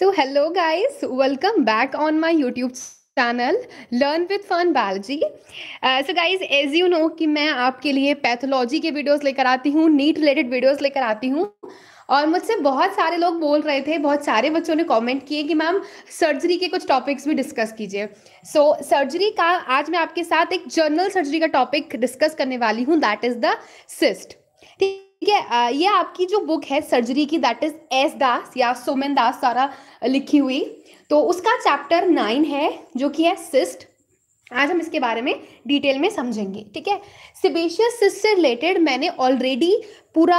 So hello guys welcome back on my YouTube channel learn with fun biology so guys as you know कि मैं आपके लिए pathology के videos लेकर आती हूँ नीट रिलेटेड वीडियोस लेकर आती हूँ और मुझसे बहुत सारे लोग बोल रहे थे बहुत सारे बच्चों ने कमेंट किए कि मैम सर्जरी के कुछ टॉपिक्स भी डिस्कस कीजिए सो so, सर्जरी का आज मैं आपके साथ एक जर्नल सर्जरी का टॉपिक डिस्कस करने वाली हूँ दैट इज द सिस्ट ठीक ठीक है ये आपकी जो बुक है सर्जरी की दैट इज एस दास या सोमेन दास द्वारा लिखी हुई तो उसका चैप्टर नाइन है जो कि है सिस्ट आज हम इसके बारे में डिटेल में समझेंगे ठीक है सिबेशियस सिस्ट से रिलेटेड मैंने ऑलरेडी पूरा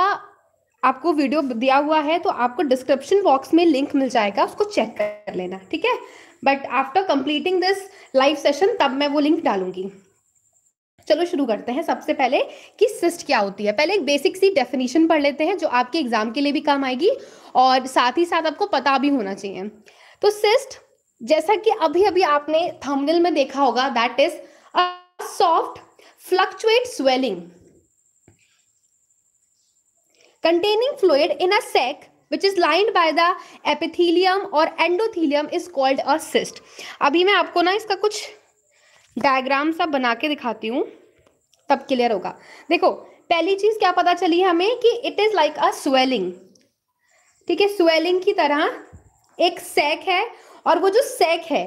आपको वीडियो दिया हुआ है तो आपको डिस्क्रिप्शन बॉक्स में लिंक मिल जाएगा उसको चेक कर लेना ठीक है but after completing this live session तब मैं वो लिंक डालूंगी चलो शुरू करते हैं सबसे पहले कि सिस्ट क्या होती है पहले एक बेसिक सी डेफिनेशन पढ़ लेते हैं जो आपके एग्जाम के लिए भी काम आएगी और साथ ही साथ आपको पता भी होना चाहिए तो सिस्ट जैसा कि अभी अभी आपने थंबनेल में देखा होगा that is a soft fluctuant swelling containing fluid in a sac which is lined by the epithelium or endothelium is called a cyst अभी मैं आपको ना इसका कुछ डायग्राम सब बना के दिखाती हूँ तब क्लियर होगा देखो पहली चीज क्या पता चली हमें कि it is like a swelling ठीक है स्वेलिंग की तरह एक सैक है और वो जो सैक है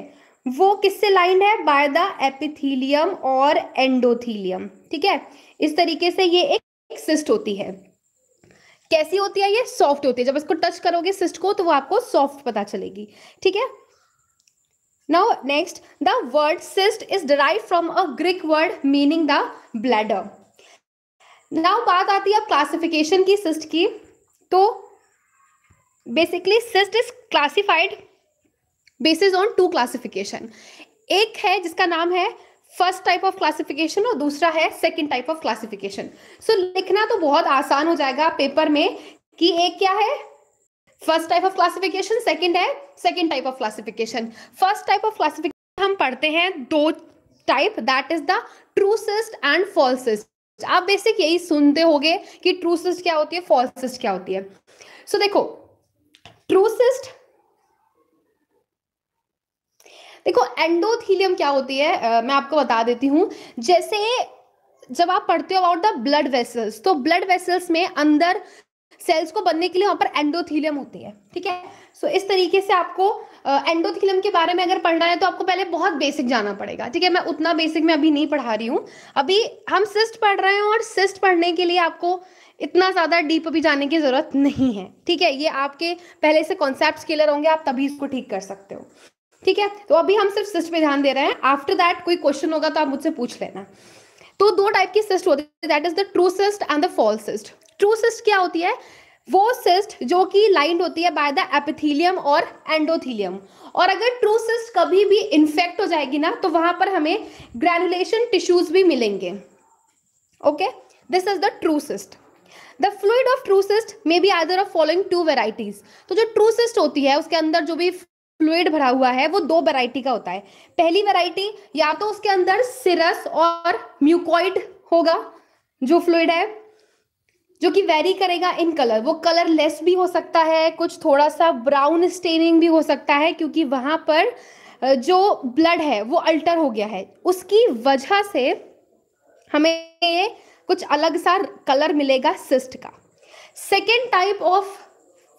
वो किससे लाइन है बाय द एपिथीलियम और एंडोथीलियम ठीक है इस तरीके से ये एक सिस्ट होती है कैसी होती है ये सॉफ्ट होती है जब इसको टच करोगे सिस्ट को तो वो आपको सॉफ्ट पता चलेगी ठीक है Now, next, the word cyst is derived from a Greek word meaning the bladder. now बात आती है अब क्लासिफिकेशन की सिस्ट की तो basically cyst is classified basis on two classification एक है जिसका नाम है फर्स्ट टाइप ऑफ क्लासिफिकेशन और दूसरा है second type of classification so लिखना तो बहुत आसान हो जाएगा पेपर में कि एक क्या है first type of classification second है second type of classification first type of classification हम पढ़ते हैं दो type that is the true cyst and false cyst आप बेसिक यही सुनते होगे कि ट्रूसिस्ट क्या होती है फॉल्सिस्ट क्या होती है सो so, देखो ट्रूसिस्ट देखो एंडोथीलियम क्या होती है uh, मैं आपको बता देती हूं जैसे जब आप पढ़ते हो अबाउट द ब्लड वेसल्स तो ब्लड वेसल्स में अंदर सेल्स को बनने के लिए वहां पर एंडोथीलियम होती है ठीक है सो so, इस तरीके से आपको एंडोथीलियम के बारे में अगर पढ़ना है तो आपको पहले बहुत बेसिक जाना पड़ेगा ठीक है मैं उतना बेसिक में अभी नहीं पढ़ा रही हूँ अभी हम सिस्ट पढ़ रहे हैं और सिस्ट पढ़ने के लिए आपको इतना ज़्यादा डीप अभी जाने की ज़रूरत नहीं है ठीक है ये आपके पहले से कॉन्सेप्ट क्लियर होंगे आप तभी इसको ठीक कर सकते हो ठीक है तो अभी हम सिर्फ सिस्ट पे ध्यान दे रहे हैं आफ्टर दैट कोई क्वेश्चन होगा तो आप मुझसे पूछ लेना तो दो टाइप की सिस्ट होती है that is the true cyst and the false cyst true cyst क्या होती है वो सिस्ट जो कि लाइंड होती है बाय द एपिथीलियम और एंडोथीलियम और अगर ट्रू सिस्ट कभी भी इन्फेक्ट हो जाएगी ना तो वहां पर हमें ग्रेनुलेशन टिश्यूज भी मिलेंगे okay this is the true cyst the fluid of true cyst may be either of following two varieties तो जो ट्रू सिस्ट होती है उसके अंदर जो भी फ्लूड भरा हुआ है वो दो वेराइटी का होता है पहली वेराइटी या तो उसके अंदर सिरस और म्यूकॉइड होगा जो फ्लूड है जो कि वेरी करेगा इन कलर वो कलर लेस भी हो सकता है कुछ थोड़ा सा ब्राउन स्टेनिंग भी हो सकता है क्योंकि वहां पर जो ब्लड है वो अल्टर हो गया है उसकी वजह से हमें कुछ अलग सा कलर मिलेगा सिस्ट का सेकेंड टाइप ऑफ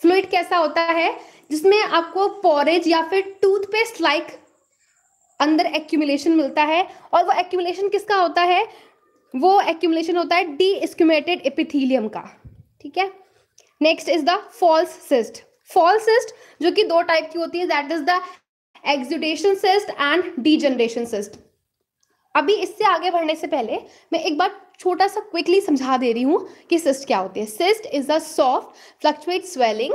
फ्लूड कैसा होता है जिसमें आपको पॉरेज या फिर टूथपेस्ट लाइक अंदर एक्यूमुलेशन मिलता है और वो एक्यूमुलेशन किसका होता है वो एक्यूमलेशन होता है डी एक्यूमेटेड एपिथीलियम का ठीक है next is the false cyst false cyst जो कि दो टाइप की होती है that is the exudation cyst and generation cyst अभी इससे आगे बढ़ने से पहले मैं एक बार छोटा सा क्विकली समझा दे रही हूँ कि सिस्ट क्या होती है cyst is the soft fluctuant swelling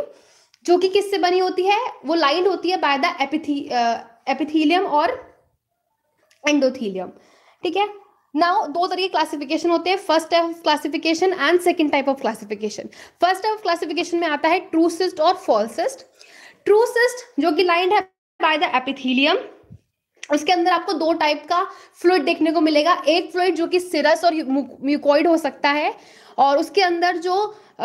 जो कि किससे बनी होती है वो लाइन होती है बाय द एपिथी एपिथीलियम और एंडोथीलियम ठीक है नाउ दो तरह के क्लासिफिकेशन होते हैं first type of classification and second type of classification first type of classification में आता है ट्रूसिस्ट और फॉल्सिस्ट ट्रूसिस्ट जो कि लाइंड है बाय द एपिथीलियम उसके अंदर आपको दो टाइप का फ्लूड देखने को मिलेगा एक फ्लूड जो कि सिरस और म्यूकॉइड हो सकता है और उसके अंदर जो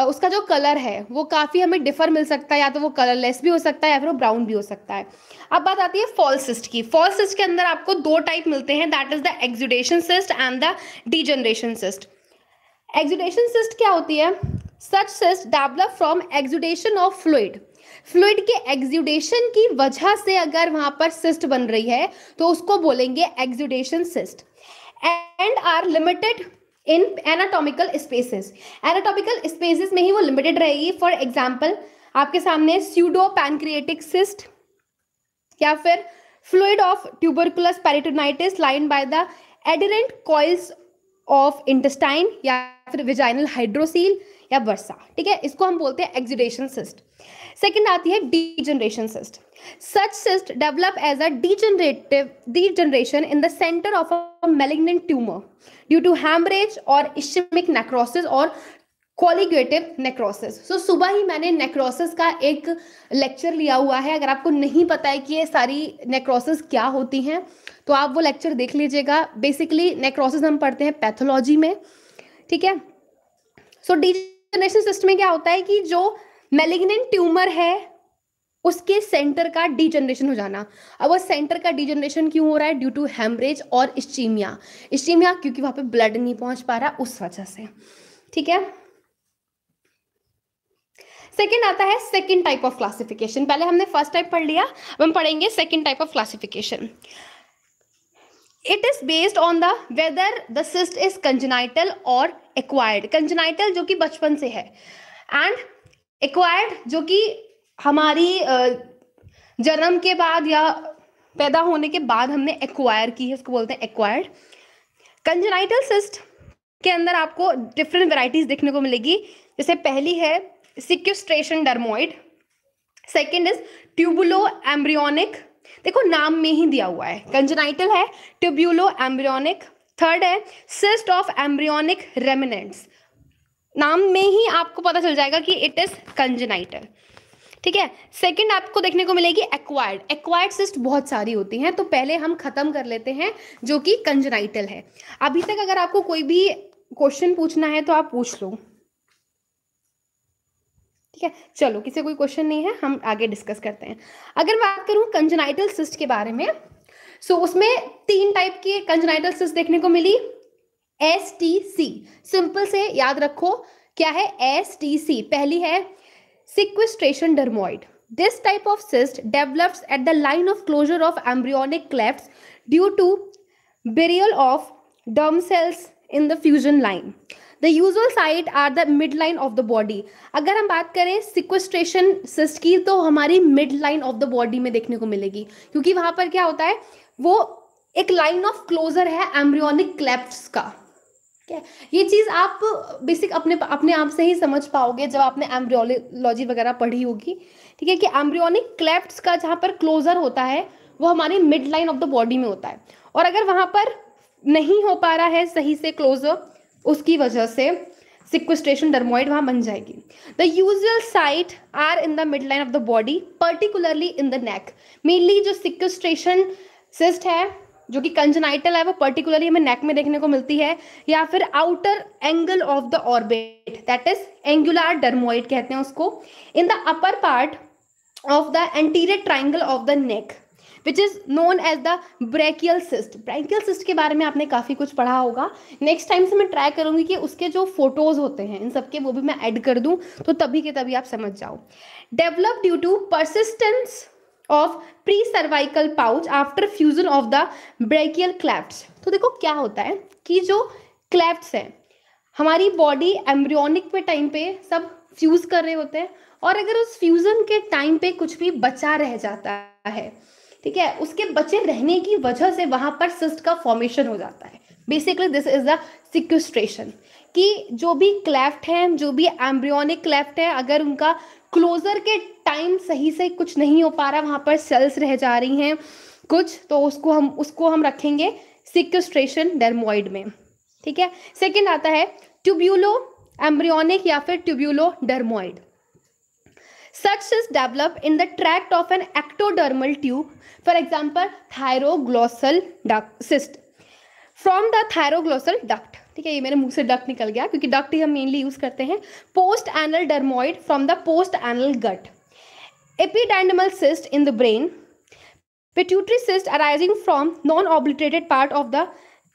उसका जो कलर है वो काफ़ी हमें डिफर मिल सकता है या तो वो कलरलेस भी हो सकता है या फिर वो ब्राउन भी हो सकता है अब बात आती है फॉल सिस्ट की फॉल सिस्ट के अंदर आपको दो टाइप मिलते हैं that is the exudation cyst and the degeneration cyst exudation cyst क्या होती है such cyst develop from exudation of fluid fluid के एग्जुडेशन की वजह से अगर वहां पर सिस्ट बन रही है तो उसको बोलेंगे exudation cyst and are limited in anatomical spaces anatomical spaces में ही वो लिमिटेड रहेगी फॉर एग्जाम्पल आपके सामने स्यूडो पैनक्रिएटिक सिस्ट या फिर fluid of tuberculous peritonitis line by the adherent coils of intestine या फिर विजाइनल हाइड्रोसील या वर्सा ठीक है इसको हम बोलते हैं एक्जुडेशन सिस्ट सेकेंड आती है degeneration cyst such cyst develop as a degeneration in the centre of a tumour due to haemorrhage और इश्मिक नेक्रोसिस और क्वालिगेटिव नेक्रोसिस सो सुबह ही मैंने नेक्रोसिस का एक लेक्चर लिया हुआ है अगर आपको नहीं पता है कि ये सारी नेक्रोसिस क्या होती हैं तो आप वो लेक्चर देख लीजिएगा बेसिकली नेक्रोसिस हम पढ़ते हैं पैथोलॉजी में ठीक है सो डी जनरेशन सिस्टम में क्या होता है कि जो मेलिग्नेंट ट्यूमर है उसके सेंटर का डिजनरेशन हो जाना अब वो सेंटर का डिजनरेशन क्यों हो रहा है ड्यू टू हेमरेज और स्टीमिया स्टीमिया क्योंकि वहां पे ब्लड नहीं पहुंच पा रहा उस वजह से ठीक है सेकेंड आता है सेकेंड टाइप ऑफ क्लासिफिकेशन पहले हमने फर्स्ट टाइप पढ़ लिया अब हम पढ़ेंगे second type of classification it is based on the whether the cyst is congenital और एक्वायर्ड कंजनाइटल जो कि बचपन से है एंड एक्वायर्ड जो कि हमारी जन्म के बाद या पैदा होने के बाद हमने एक्वायर की है उसको बोलते हैं एक्वायर्ड कंजनाइटल सिस्ट के अंदर आपको डिफरेंट वेराइटीज देखने को मिलेगी जैसे पहली है sequestration dermoid second is tubulo embryonic देखो नाम में ही दिया हुआ है कंजनाइटल है ट्यूब्यूलो एम्ब्रियोनिक थर्ड है सिस्ट ऑफ एम्ब्रियोनिक रेमिनेंट्स नाम में ही आपको पता चल जाएगा कि इट इज कंजनाइटल ठीक है सेकंड आपको देखने को मिलेगी एक्वायर्ड एक्वायर्ड सिस्ट बहुत सारी होती हैं तो पहले हम खत्म कर लेते हैं जो कि कंजनाइटल है अभी तक अगर आपको कोई भी क्वेश्चन पूछना है तो आप पूछ लो ठीक है चलो किसी कोई क्वेश्चन नहीं है हम आगे डिस्कस करते हैं अगर बात करूं कंजनाइटल सिस्ट के बारे में सो उसमें तीन टाइप की कंजनाइटल सिस्ट देखने को मिली एस टी सी सिंपल से याद रखो क्या है एस टी सी पहली है sequestration dermoid this type of cyst develop at the line of closure of embryonic clefts due to burial of derm cells in the fusion line the usual site are the mid line of the body अगर हम बात करें sequestration cyst की तो हमारी mid line of the body में देखने को मिलेगी क्योंकि वहां पर क्या होता है वो एक लाइन ऑफ क्लोजर है एम्ब्रियोनिक क्लेफ्ट्स का क्या ये चीज आप बेसिक अपने अपने आप से ही समझ पाओगे जब आपने एम्ब्रियोलॉजी वगैरह पढ़ी होगी ठीक है कि एम्ब्रियोनिक क्लेफ्ट का जहाँ पर क्लोजर होता है वो हमारी mid line of the body में होता है और अगर वहां पर नहीं हो पा रहा है सही से क्लोजर उसकी वजह से सिक्वेस्ट्रेशन डरमोइड वहां बन जाएगी the usual site are in the mid line of the body particularly in the neck mainly जो सिक्वेस्ट्रेशन सिस्ट है जो कि कंजनाइटल है वो पर्टिकुलरली हमें नेक में देखने को मिलती है या फिर outer angle of the orbit that is angular dermoid कहते हैं उसको in the upper part of the anterior triangle of the neck which is known as the branchial cyst branchial cyst के बारे में आपने काफ़ी कुछ पढ़ा होगा नेक्स्ट टाइम से मैं ट्राई करूंगी कि उसके जो फोटोज होते हैं इन सबके वो भी मैं ऐड कर दूं तो तभी के तभी आप समझ जाओ develop due to persistence of precervical pouch after fusion of the branchial cleft तो देखो क्या होता है कि जो क्लैफ्ट है हमारी बॉडी एम्ब्रियोनिक पे टाइम पे सब फ्यूज कर रहे होते हैं और अगर उस फ्यूजन के टाइम पे कुछ भी बचा रह जाता है ठीक है उसके बचे रहने की वजह से वहां पर सिस्ट का फॉर्मेशन हो जाता है basically this is the sequestration कि जो भी क्लेफ्ट है जो भी एम्ब्रियोनिक क्लेफ्ट है अगर उनका क्लोजर के टाइम सही से कुछ नहीं हो पा रहा वहाँ पर सेल्स रह जा रही हैं कुछ तो उसको हम उसको हम रखेंगे सिक्यूस्ट्रेशन डरमोइड में ठीक है सेकेंड आता है ट्यूब्यूलो एम्ब्रियोनिक या फिर tubulo dermoid such is develop in the tract of an ectodermal tube for example thyroglossal duct from the the duct ठीक है ये मेरे मुंह से डक्ट निकल गया क्योंकि डक्ट ही हम मेनली यूज़ करते हैं post anal dermoid from the post anal gut ependymal cyst in the brain pituitary cyst arising from non obliterated part of the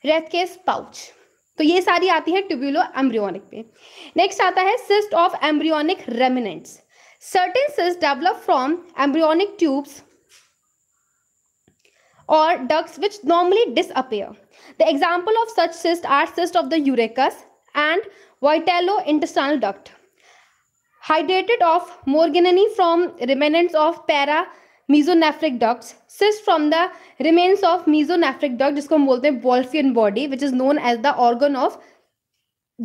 Rathke's pouch तो ये सारी आती है ट्यूब्यूलो एम्ब्रियोनिक पे नेक्स्ट आता है cyst of embryonic remnants certain cyst develop from embryonic tubes और ducts which normally disappear The example of such cyst are cyst of the uracus and vitello-intestinal duct. Hydrated of morganini from remnants of para mesonephric ducts, cyst from the remains of mesonephric duct, जिसको हम बोलते हैं Wolfian body, which is known as the organ of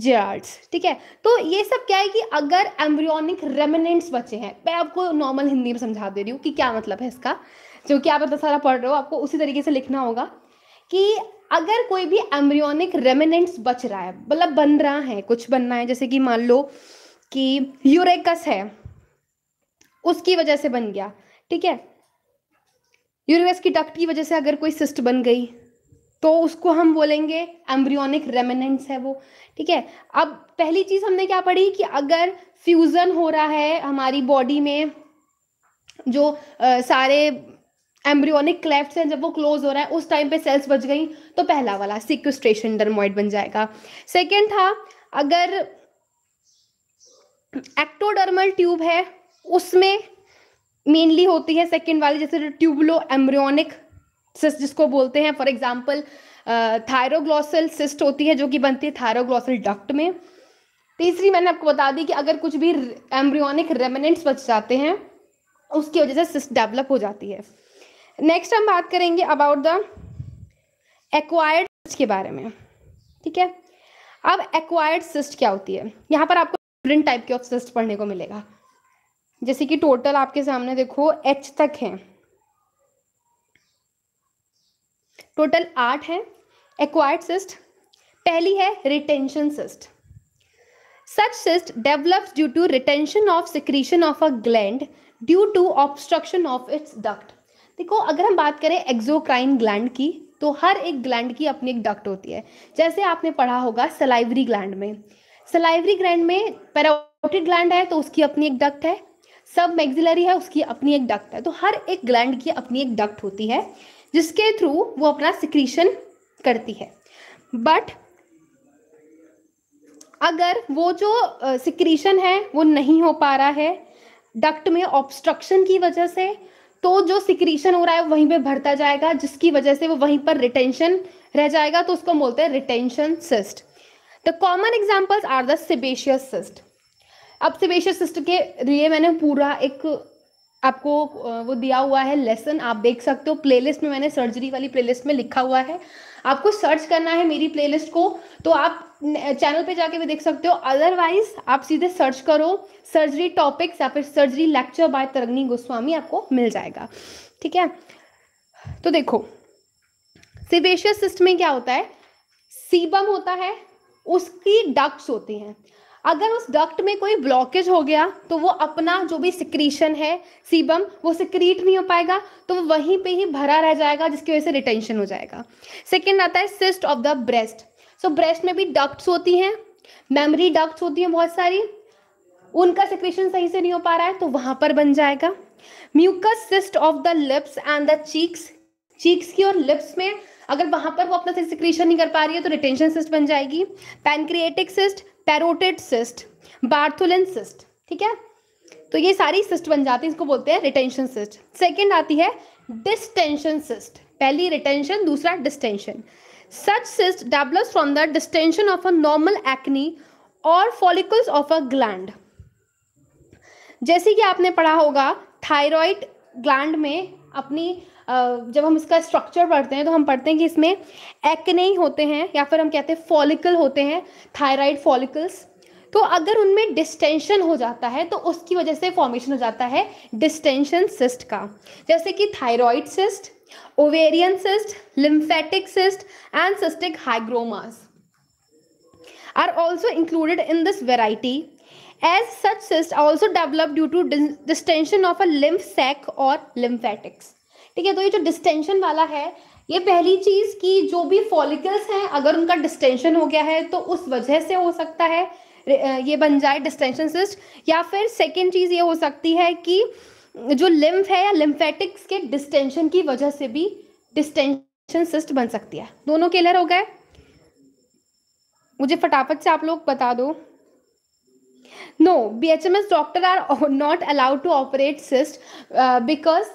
जेरार्ड्स ठीक है तो ये सब क्या है कि अगर एम्ब्रियोनिक रेमिनेंट्स बचे हैं मैं आपको नॉर्मल हिंदी में समझा दे रही हूँ कि क्या मतलब है इसका जो कि आप इतना सारा पढ़ रहे हो आपको उसी तरीके से लिखना होगा कि अगर कोई भी एम्ब्रियोनिक रेमिनेंट्स बच रहा है मतलब बन रहा है कुछ बनना है जैसे कि मान लो कि यूरेकस है उसकी वजह से बन गया ठीक है यूरेकस की डक्ट की वजह से अगर कोई सिस्ट बन गई तो उसको हम बोलेंगे एम्ब्रियोनिक रेमिनेंट्स है वो ठीक है अब पहली चीज हमने क्या पढ़ी कि अगर फ्यूजन हो रहा है हमारी बॉडी में जो आ, सारे एम्ब्रियोनिक क्लेफ्ट से जब वो क्लोज हो रहा है उस टाइम पे सेल्स बच गई तो पहला वाला सिक्वेस्ट्रेशन डरमोइड बन जाएगा सेकेंड था अगर एक्टोडर्मल ट्यूब है उसमें मेनली होती है सेकेंड वाली जैसे ट्यूबलो एम्ब्रियोनिक सिस्ट जिसको बोलते हैं फॉर एग्जाम्पल थायरोग्लोसल सिस्ट होती है जो कि बनती है थायरोग्लॉसल डक्ट में तीसरी मैंने आपको बता दी कि अगर कुछ भी एम्ब्रियोनिक रेमिनेंट्स बच जाते हैं उसकी वजह से सिस्ट डेवलप हो जाती है नेक्स्ट हम बात करेंगे अबाउट द एक्वायर्ड सिस्ट के बारे में ठीक है अब एक्वायर्ड सिस्ट क्या होती है यहाँ पर आपको डिफरेंट टाइप के ऑफ सिस्ट पढ़ने को मिलेगा जैसे कि टोटल आपके सामने देखो एच तक है टोटल आठ है एक्वायर्ड सिस्ट पहली है retention cyst such cyst develops due to retention of secretion of a gland due to obstruction of its duct देखो अगर हम बात करें एक्जोक्राइन ग्लैंड की तो हर एक ग्लैंड की अपनी एक डक्ट होती है जैसे आपने पढ़ा होगा सलाइवरी ग्लैंड में सलाइवरी ग्लैंड में पैराटिड ग्लैंड है तो उसकी अपनी एक डक्ट है सब मैग्जिलरी है उसकी अपनी एक डक्ट है तो हर एक ग्लैंड की अपनी एक डक्ट होती है जिसके थ्रू वो अपना सिक्रीशन करती है बट अगर वो जो सिक्रीशन है वो नहीं हो पा रहा है डक्ट में ऑब्स्ट्रक्शन की वजह से तो जो सिक्रीशन हो रहा है वहीं पे भरता जाएगा जिसकी वजह से वो वहीं पर रिटेंशन रह जाएगा तो उसको बोलते हैं retention cyst the common examples are the sebaceous cyst अब सिबेशियस सिस्ट के लिए मैंने पूरा एक आपको वो दिया हुआ है लेसन आप देख सकते हो प्लेलिस्ट में मैंने सर्जरी वाली प्लेलिस्ट में लिखा हुआ है आपको सर्च करना है मेरी प्लेलिस्ट को तो आप चैनल पे जाके भी देख सकते हो अदरवाइज आप सीधे सर्च करो सर्जरी टॉपिक्स या फिर surgery lecture by Tarangini Goswami आपको मिल जाएगा ठीक है तो देखो सिबेशियस सिस्ट में क्या होता है सीबम होता है उसकी डक्ट्स होती हैं अगर उस डक्ट में कोई ब्लॉकेज हो गया तो वो अपना जो भी सिक्रीशन है सीबम वो सिक्रीट नहीं हो पाएगा तो वो वहीं पे ही भरा रह जाएगा जिसकी वजह से रिटेंशन हो जाएगा सेकेंड आता है cyst of the breast so breast में भी डक्ट्स होती हैं मेमरी डक्ट्स होती हैं बहुत सारी उनका सिक्रीशन सही से नहीं हो पा रहा है तो वहां पर बन जाएगा mucous cyst of the lips and the cheeks cheeks की और लिप्स में अगर वहां पर वो अपना सिक्रीशन नहीं कर पा रही है तो रिटेंशन सिस्ट बन जाएगी pancreatic cyst parotid cyst Bartholin cyst ठीक है तो ये सारी सिस्ट बन जाती है इसको बोलते हैं रिटेंशन सिस्ट सेकेंड आती है डिस्टेंशन सिस्ट पहली रिटेंशन दूसरा distension such cyst develops from the distension of a normal acini और फॉलिकल्स ऑफ अ ग्लैंड जैसे कि आपने पढ़ा होगा थायराइड ग्लैंड में अपनी जब हम इसका स्ट्रक्चर पढ़ते हैं तो हम पढ़ते हैं कि इसमें एक्ने होते हैं या फिर हम कहते हैं फॉलिकल होते हैं थायराइड फॉलिकल्स तो अगर उनमें डिस्टेंशन हो जाता है तो उसकी वजह से फॉर्मेशन हो जाता है डिस्टेंशन सिस्ट का जैसे कि thyroid cyst ovarian cyst lymphatic cyst and cystic hygromas are also included in this variety as such cyst also develop due to distension of a lymph sac और or ठीक है तो ये जो डिस्टेंशन वाला है ये पहली चीज कि जो भी फॉलिकल्स हैं अगर उनका डिस्टेंशन हो गया है तो उस वजह से हो सकता है ये बन जाए डिस्टेंशन सिस्ट या फिर सेकेंड चीज ये हो सकती है कि जो लिम्फ है या लिम्फेटिक्स के डिस्टेंशन की वजह से भी डिस्टेंशन सिस्ट बन सकती है दोनों क्लियर हो गए मुझे फटाफट से आप लोग बता दो no B H M S doctor are not allowed to operate cyst because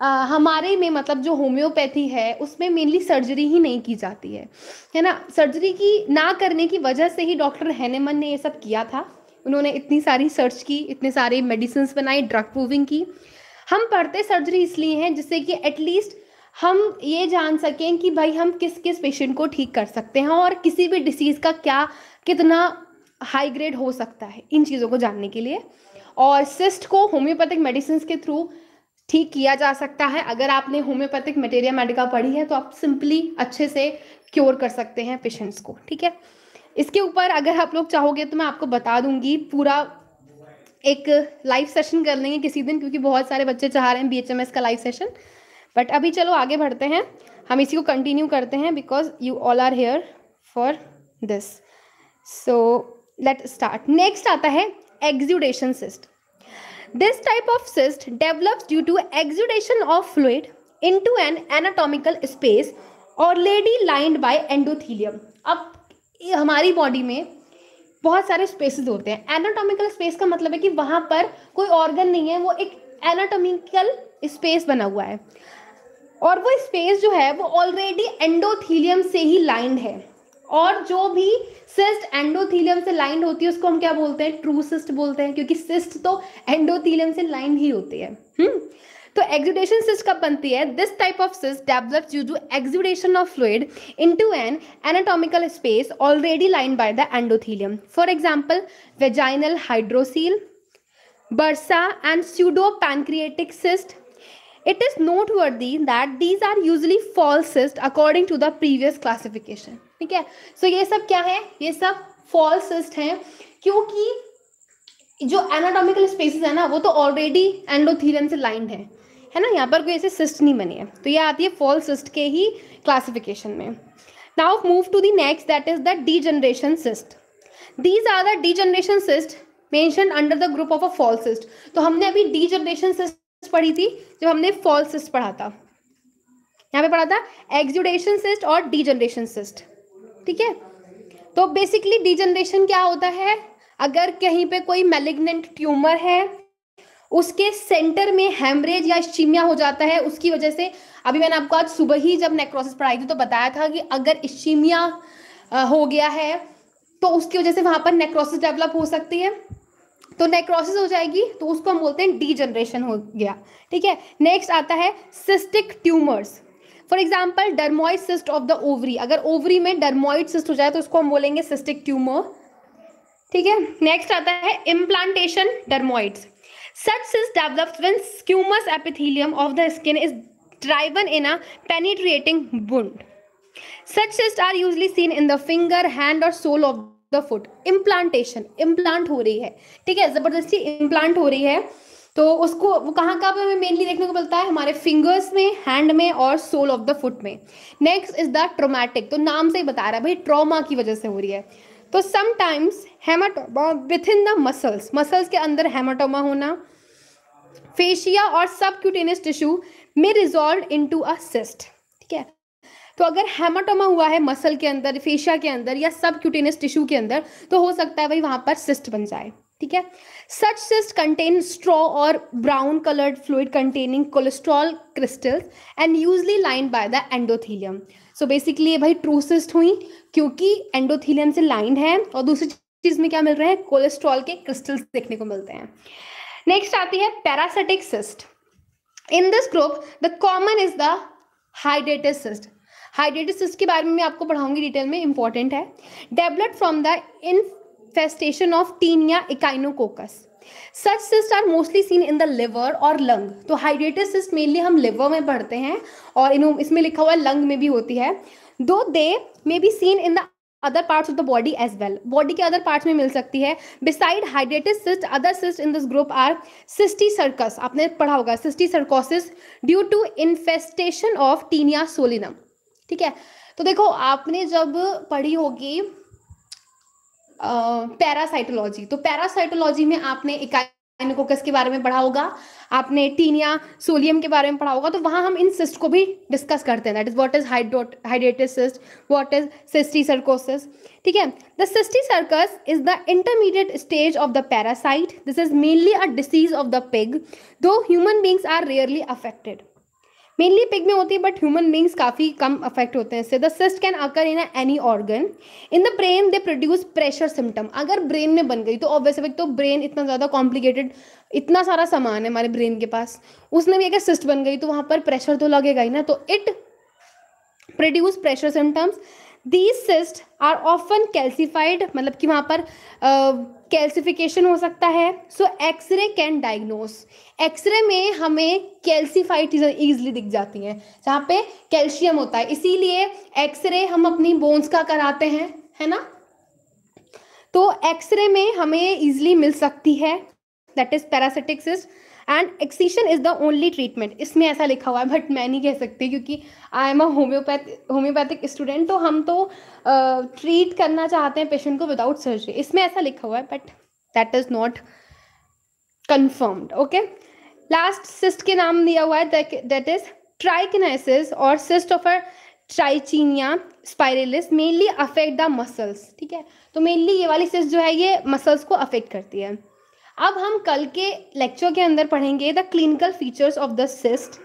uh, हमारे में मतलब जो होम्योपैथी है उसमें मेनली सर्जरी ही नहीं की जाती है है ना सर्जरी की ना करने की वजह से ही डॉक्टर हैनेमन ने ये सब किया था उन्होंने इतनी सारी सर्च की इतने सारे मेडिसिन बनाए ड्रग प्रूविंग की हम पढ़ते सर्जरी इसलिए हैं जिससे कि एटलीस्ट हम ये जान सकें कि भाई हम किस किस पेशेंट को ठीक कर सकते हैं और किसी भी डिसीज़ का क्या कितना हाई ग्रेड हो सकता है इन चीज़ों को जानने के लिए और सिस्ट को होम्योपैथिक मेडिसिन के थ्रू ठीक किया जा सकता है अगर आपने होम्योपैथिक मटेरिया मेडिका पढ़ी है तो आप सिंपली अच्छे से क्योर कर सकते हैं पेशेंट्स को ठीक है इसके ऊपर अगर आप लोग चाहोगे तो मैं आपको बता दूंगी पूरा एक लाइव सेशन कर लेंगे किसी दिन क्योंकि बहुत सारे बच्चे चाह रहे हैं बी का लाइव सेशन बट अभी चलो आगे बढ़ते हैं हम इसी को कंटिन्यू करते हैं because you all are here for this so let start next आता है exudation cyst this of cyst of due to exudation of fluid into an anatomical space और लेडी लाइंड बाई एंडोथीलियम अब हमारी body में बहुत सारे spaces होते हैं एनाटोमिकल स्पेस का मतलब है कि वहाँ पर कोई ऑर्गन नहीं है वो एक एनाटोमिकल स्पेस बना हुआ है और वो स्पेस जो है वो ऑलरेडी एंडोथीलियम से ही लाइंड है और जो भी सिस्ट एंडोथीलियम से लाइंड होती है उसको हम क्या बोलते हैं ट्रू सिस्ट बोलते हैं क्योंकि सिस्ट तो एंडोथीलियम से लाइंड ही होती है हुँ? हम्म? तो एक्जुडेशन सिस्ट कब बनती है this type of cyst develops due to exudation of fluid into an anatomical space already line by the endothelium for example vaginal hydrocele bursa bursa and pseudopancreatic cyst it is noteworthy that these are usually false cyst according to the previous classification ठीक है सो ये सब क्या है ये सब false है क्योंकि जो एनाटॉमिकल स्पेसिस है ना वो तो ऑलरेडी एंडोथीरियम से लाइंड है है ना यहाँ पर कोई ऐसे सिस्ट नहीं बने है तो ये आती है फॉल सिस्ट के ही क्लासिफिकेशन में now move to the next that is the degeneration cyst these are the degeneration cyst mention under the group of a false cyst तो हमने अभी डी जनरेशन सिस्ट पढ़ी थी जब हमने फॉल सिस्ट पढ़ा था यहाँ पे पढ़ा था एक्जुडेशन सिस्ट और डी जनरेशन सिस्ट ठीक है तो बेसिकली डिजनरेशन क्या होता है अगर कहीं पे कोई मेलिग्नेंट ट्यूमर है उसके सेंटर में हेमरेज या इश्चीमिया हो जाता है उसकी वजह से अभी मैंने आपको आज सुबह ही जब नेक्रोसिस पढ़ाई थी तो बताया था कि अगर इश्चीमिया हो गया है तो उसकी वजह से वहां पर नेक्रोसिस डेवलप हो सकती है तो नेक्रोसिस हो जाएगी तो उसको हम बोलते हैं डी हो गया ठीक है नेक्स्ट आता है cystic tumours for example dermoid cyst of the ovary अगर ओवरी में डरमोइड सिस्ट हो जाए तो उसको हम बोलेंगे सिस्टिक ट्यूमर ठीक है नेक्स्ट आता है implantation dermoid such cyst develop when squamous epithelium of the skin is driven in a penetrating wound such cyst are usually seen in the finger hand और sole of the foot implantation implant हो रही है ठीक है जबरदस्ती implant हो रही है तो उसको वो कहाँ कहाँ पे हमें मेनली देखने को मिलता है हमारे फिंगर्स में हैंड में और सोल ऑफ द फुट में नेक्स्ट इज द ट्रोमैटिक तो नाम से ही बता रहा है भाई ट्रॉमा की वजह से हो रही है तो sometimes haematoma within the muscles muscles के अंदर हेमाटोमा होना फेशिया और सब क्यूटेनियस टिश्यू में रिजॉल्व टू अ सिस्ट ठीक है तो अगर हेमाटोमा हुआ है मसल के अंदर फेशिया के अंदर या सब क्यूटेनियस टिश्यू के अंदर तो हो सकता है भाई वहां पर सिस्ट बन जाए ठीक है सच सिस्ट कंटेन स्ट्रॉ और brown coloured fluid containing cholesterol crystals and usually line by the endothelium so basically ये भाई ट्रू सिस्ट हुई क्योंकि एंडोथीलियम से लाइन है और दूसरी चीज में क्या मिल रहा है कोलेस्ट्रॉल के क्रिस्टल्स देखने को मिलते हैं नेक्स्ट आती है parasitic cyst in this group the common is the हाइड्रेटिस cyst हाइड्रेटिस cyst के बारे में मैं आपको पढ़ाऊंगी डिटेल में इंपॉर्टेंट है develop from the in infestation of Tinea Echinococcus such cyst are mostly scene in the liver और लंग तो हाइड्रेटेड सिस्ट मेनली हम लिवर में पढ़ते हैं और इन इसमें लिखा हुआ लंग में भी होती है though they may be seen in the other parts of the body as well body के अदर पार्ट्स में मिल सकती है बिसाइड हाइड्रेटेड cyst other cyst in this group are cysticercus आपने पढ़ा होगा cysticercosis due to infestation of Taenia solium ठीक है तो देखो आपने जब पढ़ी होगी पैरासाइटोलॉजी तो पैरासाइटोलॉजी में आपने इकाइनोकोकस के बारे में पढ़ा होगा आपने टीनिया सोलियम के बारे में पढ़ा होगा तो वहां हम इन सिस्ट को भी डिस्कस करते हैं दैट इज व्हाट इज हाइड्रोट cyst what is cysticercosis ठीक है the cysticercus is the intermediate stage of the parasite this is mainly a disease of the pig though human beings are rarely affected mainly pig में होती है but human beings काफ़ी कम affect होते हैं इससे the cyst can occur in any organ in the brain they produce pressure symptom अगर brain में बन गई तो ऑब्वियसली तो ब्रेन इतना ज़्यादा कॉम्प्लिकेटेड इतना सारा सामान है हमारे ब्रेन के पास उसमें भी अगर सिस्ट बन गई तो वहाँ पर प्रेशर तो लगेगा ही ना तो it produce pressure symptoms these cyst are often calcified मतलब कि वहाँ पर कैल्सिफिकेशन हो सकता है so x-ray can diagnose x-ray में हमें कैल्सीफाइड चीज़ें ईजिली दिख जाती हैं जहाँ पे कैल्शियम होता है इसीलिए एक्सरे हम अपनी बोन्स का कराते हैं है ना तो एक्सरे में हमें ईजिली मिल सकती है that is parasitics is and excision is the only treatment इसमें ऐसा लिखा हुआ है बट मैं नहीं कह सकती क्योंकि I am a homeopath homeopathic student तो हम तो ट्रीट uh, करना चाहते हैं पेशेंट को विदाउट सर्जरी इसमें ऐसा लिखा हुआ है but that is not confirmed okay last cyst के नाम दिया हुआ है दैट इज ट्राइकनाइसिस और cyst of a Trichinella spiralis mainly affect the muscles ठीक है तो मेनली ये वाली सिस्ट जो है ये मसल्स को अफेक्ट करती है अब हम कल के लेक्चर के अंदर पढ़ेंगे the clinical features of the cyst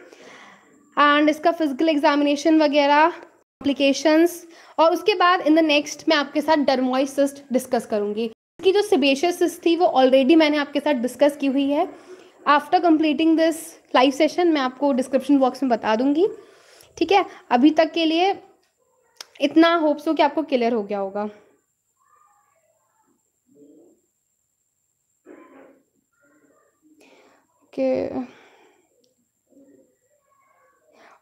and इसका फिजिकल एग्जामिनेशन वगैरह अप्लीकेशंस और उसके बाद इन द नेक्स्ट मैं आपके साथ डरमोइ सिस्ट डिस्कस करूँगी इसकी जो सिबेशियस सिस्ट थी वो ऑलरेडी मैंने आपके साथ डिस्कस की हुई है after completing this live session मैं आपको डिस्क्रिप्शन बॉक्स में बता दूंगी ठीक है अभी तक के लिए इतना होप्स हो कि आपको क्लियर हो गया होगा ओके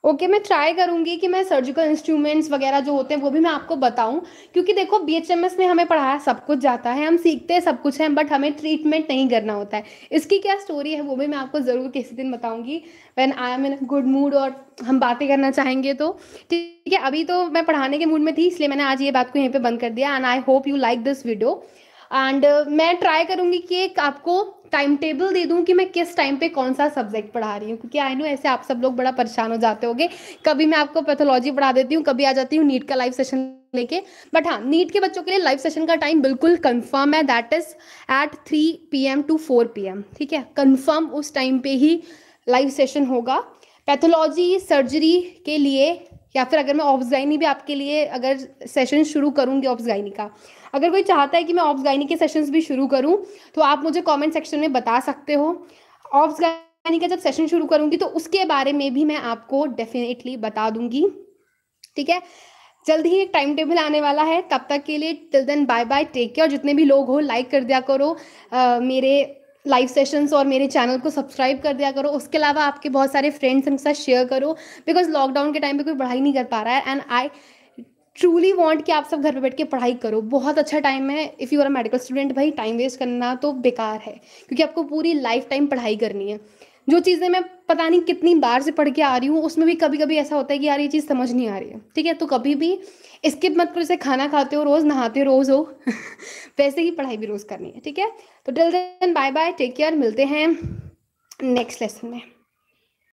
ओके मैं ट्राई करूंगी कि मैं सर्जिकल इंस्ट्रूमेंट्स वगैरह जो होते हैं वो भी मैं आपको बताऊं क्योंकि देखो बी में हमें पढ़ाया सब कुछ जाता है हम सीखते हैं सब कुछ है बट हमें ट्रीटमेंट नहीं करना होता है इसकी क्या स्टोरी है वो भी मैं आपको ज़रूर किसी दिन बताऊंगी when I am in good mood और हम बातें करना चाहेंगे तो ठीक है अभी तो मैं पढ़ाने के मूड में थी इसलिए मैंने आज ये बात को यहीं पर बंद कर दिया and I hope you like this video and uh, मैं ट्राई करूंगी कि एक आपको टाइम टेबल दे दूं कि मैं किस टाइम पे कौन सा सब्जेक्ट पढ़ा रही हूँ क्योंकि आई नो ऐसे आप सब लोग बड़ा परेशान हो जाते होंगे कभी मैं आपको पैथोलॉजी पढ़ा देती हूँ कभी आ जाती हूँ नीट का लाइव सेशन लेके बट हाँ नीट के बच्चों के लिए लाइव सेशन का टाइम बिल्कुल कंफर्म है that is at three p m to four p m ठीक है कंफर्म उस टाइम पे ही लाइव सेशन होगा पैथोलॉजी सर्जरी के लिए या फिर अगर मैं ऑब्सगाइनी भी आपके लिए अगर सेशन शुरू करूंगी ऑब्सगाइनी का अगर कोई चाहता है कि मैं ऑफ्स गायनी के सेशंस भी शुरू करूं तो आप मुझे कमेंट सेक्शन में बता सकते हो ऑफ्स गायनी का जब सेशन शुरू करूंगी तो उसके बारे में भी मैं आपको डेफिनेटली बता दूंगी ठीक है जल्द ही एक टाइम टेबल आने वाला है तब तक के लिए till then bye bye take care जितने भी लोग हो लाइक कर दिया करो आ, मेरे लाइव सेशंस और मेरे चैनल को सब्सक्राइब कर दिया करो उसके अलावा आपके बहुत सारे फ्रेंड्स उनके साथ शेयर करो बिकॉज लॉकडाउन के टाइम पे कोई पढ़ाई नहीं कर पा रहा है एंड आई ट्रूली वॉन्ट कि आप सब घर पर बैठ के पढ़ाई करो बहुत अच्छा टाइम है if you are medical student भाई टाइम वेस्ट करना तो बेकार है क्योंकि आपको पूरी लाइफ टाइम पढ़ाई करनी है जो चीज़ें मैं पता नहीं कितनी बार से पढ़ के आ रही हूँ उसमें भी कभी कभी ऐसा होता है कि यार ये चीज़ समझ नहीं आ रही है ठीक है तो कभी भी स्किप मत करो जैसे खाना खाते हो रोज़ नहाते हो रोज़ हो वैसे ही पढ़ाई भी रोज़ करनी है ठीक है तो till then bye bye take care मिलते हैं नेक्स्ट लेसन में